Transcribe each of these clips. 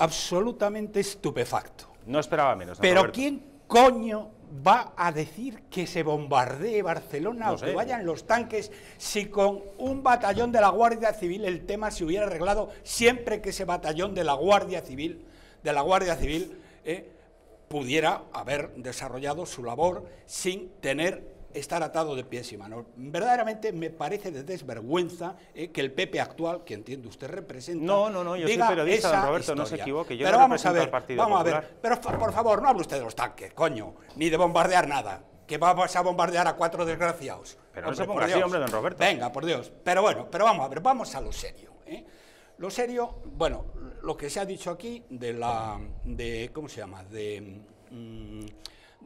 absolutamente estupefacto. No esperaba menos. Pero ¿quién coño va a decir que se bombardee Barcelona o que vayan los tanques si con un batallón de la Guardia Civil el tema se hubiera arreglado siempre que ese batallón de la Guardia Civil de la Guardia Civil eh, pudiera haber desarrollado su labor sin tener estar atado de pies y manos. Verdaderamente me parece de desvergüenza eh, que el PP actual, que entiendo usted representa, no, no, no, yo diga soy periodista, don Roberto, no se equivoque, yo pero no vamos a ver, vamos a ver, pero por favor, no hable usted de los tanques, coño, ni de bombardear nada, que vamos a bombardear a cuatro desgraciados. Pero no se ponga hombre, don Roberto. Venga, por Dios. Pero bueno, pero vamos a ver, vamos a lo serio. ¿eh? Lo serio, bueno, lo que se ha dicho aquí de la, de, ¿cómo se llama? De... Mm,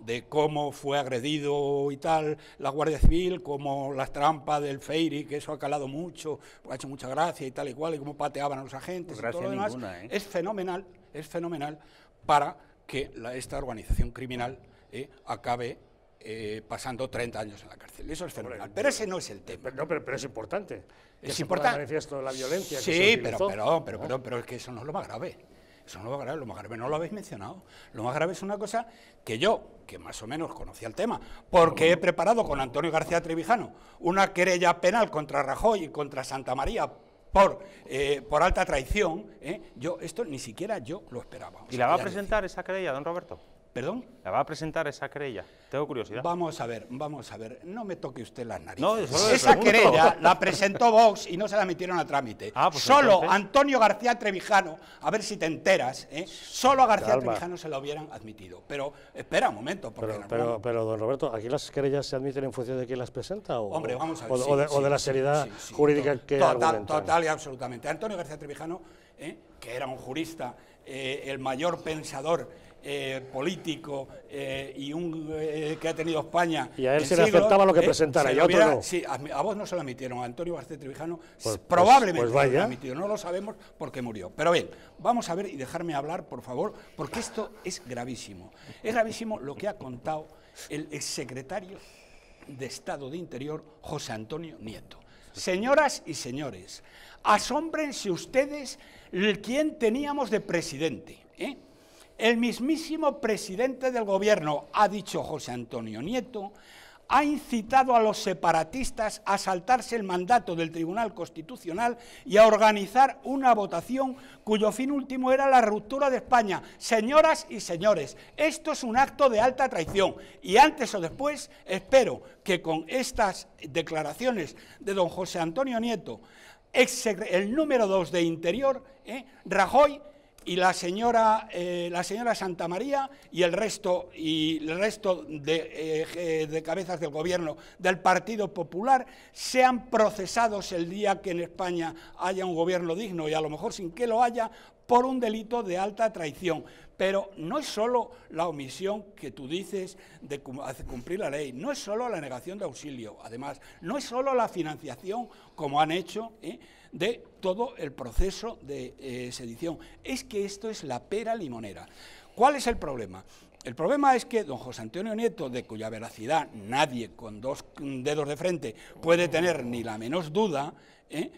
de cómo fue agredido y tal la Guardia Civil, como las trampas del Feiri, que eso ha calado mucho, pues ha hecho mucha gracia y tal y cual, y cómo pateaban a los agentes. ¿eh? Es fenomenal, es fenomenal para que la, esta organización criminal eh, acabe eh, pasando 30 años en la cárcel. Eso es fenomenal. Pero, ese no es el tema. Pero, no, pero, es importante. Es importante. manifiesto de la violencia. Sí, que se pero, pero, pero, pero es que eso no es lo más grave. Eso no es lo más grave, lo más grave no lo habéis mencionado. Lo más grave es una cosa que yo, que más o menos conocía el tema, porque he preparado con Antonio García Trevijano una querella penal contra Rajoy y contra Santa María por, eh, por alta traición, ¿eh? yo esto ni siquiera yo lo esperaba. ¿Y la va a presentar esa querella, don Roberto? ¿Perdón? ¿La va a presentar esa querella? Tengo curiosidad. Vamos a ver, vamos a ver. No me toque usted las narices. esa querella la presentó Vox y no se la metieron a trámite. Ah, pues solo Antonio García Trevijano, a ver si te enteras, ¿eh? solo a García Trevijano se la hubieran admitido. Pero espera un momento. pero, pero, don Roberto, ¿aquí las querellas se admiten en función de quién las presenta? O, Hombre, vamos a ver. O, de, la seriedad jurídica que total, total y absolutamente. Antonio García Trevijano, ¿eh? que era un jurista, eh, el mayor pensador eh, político eh, y un eh, que ha tenido España. Y a él se le aceptaba lo que presentara, y a otro no. a, vos no se lo admitieron, a Antonio García Trevijano pues, pues, probablemente pues se no lo no lo sabemos porque murió. Pero bien, vamos a ver y dejarme hablar, por favor, porque esto es gravísimo. Es gravísimo lo que ha contado el exsecretario de Estado de Interior, José Antonio Nieto. Señoras y señores, asómbrense ustedes quién teníamos de presidente. ¿eh? El mismísimo presidente del gobierno, ha dicho José Antonio Nieto, ha incitado a los separatistas a saltarse el mandato del Tribunal Constitucional y a organizar una votación cuyo fin último era la ruptura de España. Señoras y señores, esto es un acto de alta traición y antes o después espero que con estas declaraciones de don José Antonio Nieto, el número dos de Interior, eh, Rajoy y la señora, eh, la señora Santa María y el resto, y el resto de, eh, cabezas del gobierno del Partido Popular sean procesados el día que en España haya un gobierno digno y a lo mejor sin que lo haya por un delito de alta traición. Pero no es solo la omisión que tú dices de cumplir la ley, no es solo la negación de auxilio, además, no es solo la financiación como han hecho. ¿eh? de todo el proceso de eh, sedición. Es que esto es la pera limonera. ¿Cuál es el problema? El problema es que don José Antonio Nieto, de cuya veracidad nadie con dos mm, dedos de frente puede tener ni la menos duda, ¿eh?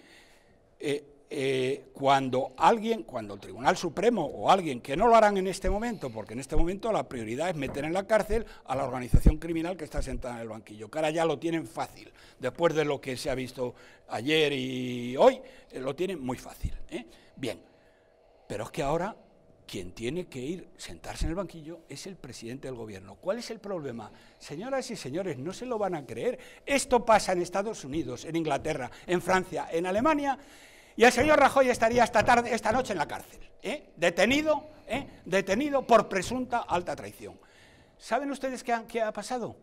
Eh, eh, cuando alguien, cuando el Tribunal Supremo o alguien, que no lo harán en este momento, porque en este momento la prioridad es meter en la cárcel a la organización criminal que está sentada en el banquillo, que ahora ya lo tienen fácil, después de lo que se ha visto ayer y hoy, eh, lo tienen muy fácil. ¿eh? Bien, pero es que ahora quien tiene que ir, sentarse en el banquillo, es el presidente del gobierno. ¿Cuál es el problema? Señoras y señores, no se lo van a creer. Esto pasa en Estados Unidos, en Inglaterra, en Francia, en Alemania y el señor Rajoy estaría esta, tarde, esta noche en la cárcel, ¿eh? detenido, ¿eh? detenido por presunta alta traición. ¿Saben ustedes qué ha, pasado?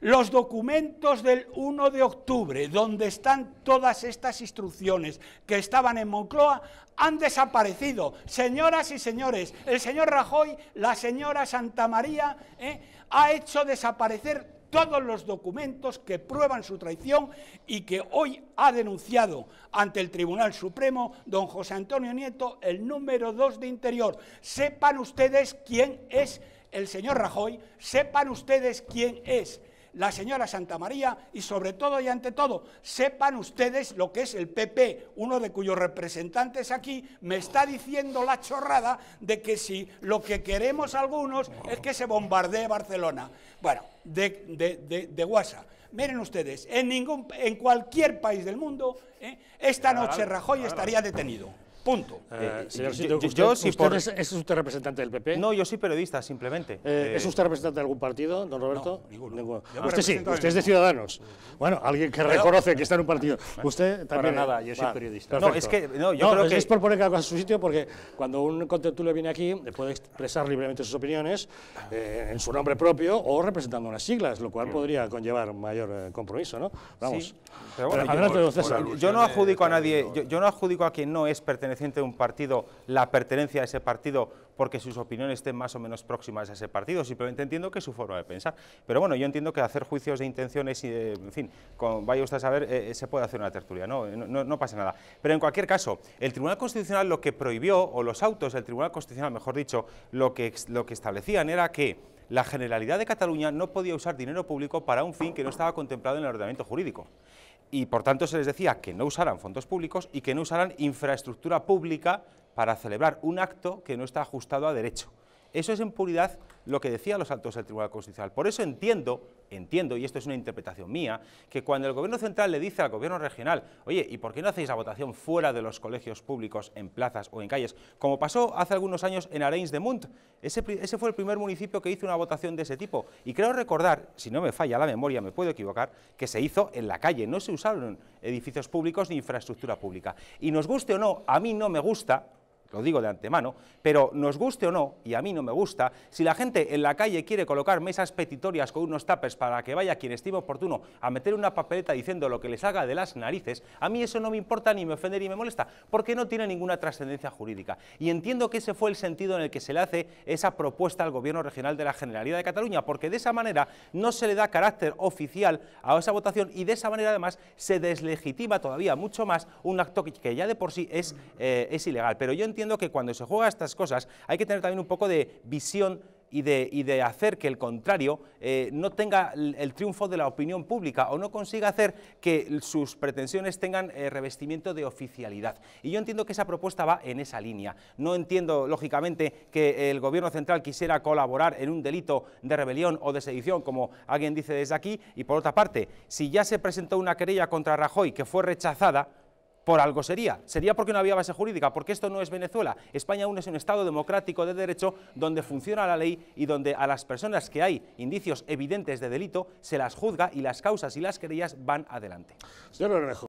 Los documentos del 1 de octubre, donde están todas estas instrucciones que estaban en Moncloa, han desaparecido. Señoras y señores, el señor Rajoy, la señora Santa María, ¿eh? ha hecho desaparecer todos los documentos que prueban su traición y que hoy ha denunciado ante el Tribunal Supremo don José Antonio Nieto, el número 2 de Interior. Sepan ustedes quién es el señor Rajoy, sepan ustedes quién es la señora Santa María y sobre todo y ante todo, sepan ustedes lo que es el PP, uno de cuyos representantes aquí me está diciendo la chorrada de que si lo que queremos algunos es que se bombardee Barcelona. Bueno, de, Guasa. Miren ustedes, en, ningún, en cualquier país del mundo, ¿eh? esta noche Rajoy estaría detenido. Punto. Eh, eh, señor Sito, usted, es, usted representante del PP? No, yo soy periodista, simplemente. Eh, ¿Es usted representante de algún partido, don Roberto? No, ninguno. Usted sí, usted es de Ciudadanos. Bueno, alguien que reconoce que está en un partido. Usted también. nada, yo soy periodista. No, es que no, yo que... es por poner cada cosa en su sitio, porque cuando un contentulo viene aquí, puede expresar libremente sus opiniones en su nombre propio o representando unas siglas, lo cual podría conllevar mayor compromiso, ¿no? Vamos. pero yo, no adjudico a nadie, yo, yo no adjudico a quien no es perteneciente perteneciente un partido la pertenencia a ese partido porque sus opiniones estén más o menos próximas a ese partido, simplemente entiendo que es su forma de pensar. Pero bueno, yo entiendo que hacer juicios de intenciones, y en fin, vaya usted a saber, eh, eh, se puede hacer una tertulia, eh, ¿no? pasa nada. Pero en cualquier caso, el Tribunal Constitucional lo que prohibió, o los autos del Tribunal Constitucional, mejor dicho, lo que, lo que establecían era que la Generalidad de Cataluña no podía usar dinero público para un fin que no estaba contemplado en el ordenamiento jurídico y por tanto se les decía que no usaran fondos públicos y que no usaran infraestructura pública para celebrar un acto que no está ajustado a derecho. Eso es en puridad lo que decía los altos del Tribunal Constitucional. Por eso entiendo, entiendo, y esto es una interpretación mía, que cuando el Gobierno Central le dice al Gobierno Regional, oye, ¿y por qué no hacéis la votación fuera de los colegios públicos, en plazas o en calles? Como pasó hace algunos años en Arens de Munt. Ese, ese fue el primer municipio que hizo una votación de ese tipo. Y creo recordar, si no me falla la memoria, me puedo equivocar, que se hizo en la calle, no se usaron edificios públicos ni infraestructura pública. Y nos guste o no, a mí no me gusta, lo digo de antemano, pero nos guste o no, y a mí no me gusta, si la gente en la calle quiere colocar mesas petitorias con unos tapes para que vaya quien estime oportuno a meter una papeleta diciendo lo que les haga de las narices, a mí eso no me importa ni me ofende ni me molesta, porque no tiene ninguna trascendencia jurídica. Y entiendo que ese fue el sentido en el que se le hace esa propuesta al Gobierno Regional de la Generalidad de Cataluña, porque de esa manera no se le da carácter oficial a esa votación y de esa manera además se deslegitima todavía mucho más un acto que ya de por sí es, eh, es ilegal. Pero yo entiendo que cuando se juega estas cosas hay que tener también un poco de visión y de, de, hacer que el contrario eh, no tenga el, triunfo de la opinión pública o no consiga hacer que sus pretensiones tengan eh, revestimiento de oficialidad. Y yo entiendo que esa propuesta va en esa línea. No entiendo, lógicamente, que el Gobierno central quisiera colaborar en un delito de rebelión o de sedición, como alguien dice desde aquí, y por otra parte, si ya se presentó una querella contra Rajoy que fue rechazada, por algo sería. Sería porque no había base jurídica, porque esto no es Venezuela. España aún es un Estado democrático de derecho donde funciona la ley y donde a las personas que hay indicios evidentes de delito se las juzga y las causas y las querellas van adelante.